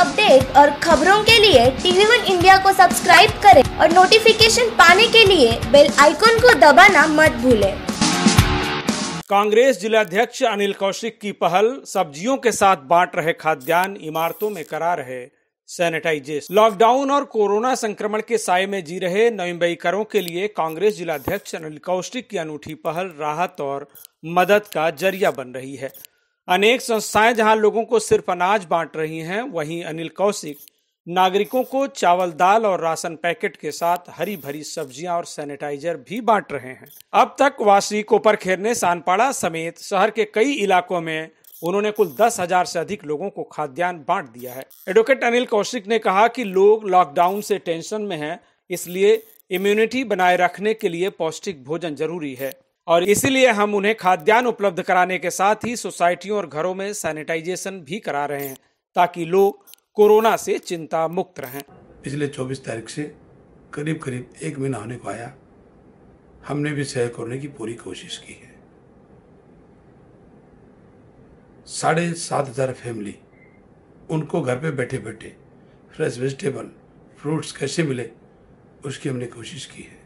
Update और खबरों के लिए टीवी वन इंडिया को सब्सक्राइब करें और नोटिफिकेशन पाने के लिए बेल आइकॉन को दबाना मत भूलें। कांग्रेस जिलाध्यक्ष अनिल कौशिक की पहल सब्जियों के साथ बांट रहे खाद्यान्न इमारतों में करा रहे सैनिटाइजेशन लॉकडाउन और कोरोना संक्रमण के साय में जी रहे नोइम्बईकरों के लिए कांग्रेस जिलाध्यक्ष अनिल कौशिक की अनूठी पहल राहत और मदद का जरिया बन रही है अनेक संस्थाएं जहां लोगों को सिर्फ अनाज बांट रही हैं वहीं अनिल कौशिक नागरिकों को चावल दाल और राशन पैकेट के साथ हरी भरी सब्जियां और सैनिटाइजर भी बांट रहे हैं अब तक वासी कोपर खेरने सानपाड़ा समेत शहर के कई इलाकों में उन्होंने कुल दस हजार से अधिक लोगों को खाद्यान्न बांट दिया है एडवोकेट अनिल कौशिक ने कहा कि लोग लॉकडाउन से टेंशन में हैं इसलिए इम्यूनिटी बनाए रखने के लिए पौष्टिक भोजन जरूरी है और इसीलिए हम उन्हें खाद्यान्न उपलब्ध कराने के साथ ही सोसाइटियों और घरों में सैनिटाइजेशन भी करा रहे हैं ताकि लोग कोरोना से चिंता मुक्त रहें पिछले 24 तारीख से करीब करीब एक महीना होने को आया हमने भी सहयोग करने की पूरी कोशिश की है साढ़े सात हजार फैमिली उनको घर पे बैठे बैठे फ्रेश वेजिटेबल फ्रूट्स कैसे मिले उसकी हमने कोशिश की है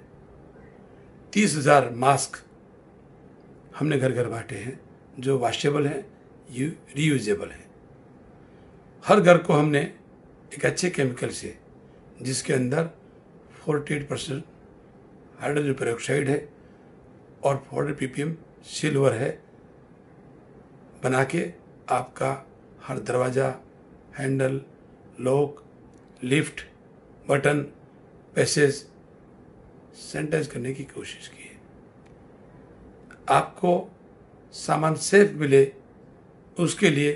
तीस हजार मास्क हमने घर घर बांटे हैं जो वाशेबल हैं यू रीयूजेबल हैं हर घर को हमने एक अच्छे केमिकल से जिसके अंदर 48 परसेंट हाइड्रोजन पेरोक्साइड है और 400 पीपीएम सिल्वर है बना के आपका हर दरवाज़ा handle lock lift button passage sanitize करने की कोशिश की है आपको सामान सेफ मिले उसके लिए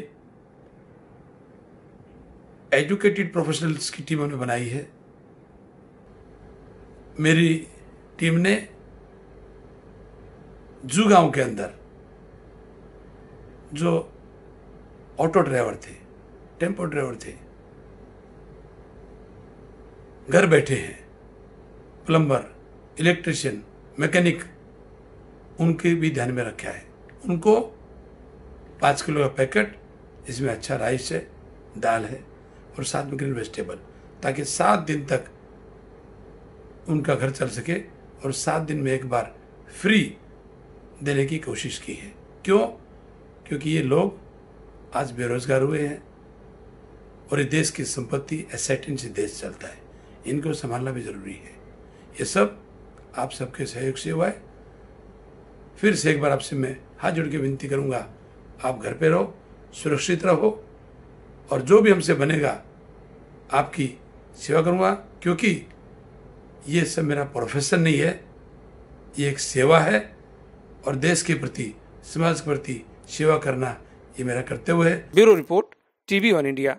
एजुकेटेड प्रोफेशनल्स की टीम हमने बनाई है मेरी टीम ने जू गांव के अंदर जो ऑटो ड्राइवर थे टेम्पो ड्राइवर थे घर बैठे हैं प्लम्बर इलेक्ट्रिशियन मैकेनिक उनके भी ध्यान में रखा है उनको पाँच किलो का पैकेट इसमें अच्छा राइस है दाल है और साथ में ग्रीन वेजिटेबल ताकि सात दिन तक उनका घर चल सके और सात दिन में एक बार फ्री देने की कोशिश की है क्यों क्योंकि ये लोग आज बेरोजगार हुए हैं और ये देश की संपत्ति एसेटिन से देश चलता है इनको संभालना भी ज़रूरी है ये सब आप सबके सहयोग से हुआ है फिर से एक बार आपसे मैं हाथ जोड़ के विनती करूँगा आप घर पे रहो सुरक्षित रहो और जो भी हमसे बनेगा आपकी सेवा करूँगा क्योंकि ये सब मेरा प्रोफेशन नहीं है ये एक सेवा है और देश के प्रति समाज के प्रति सेवा करना ये मेरा कर्तव्य है bureau report TV one India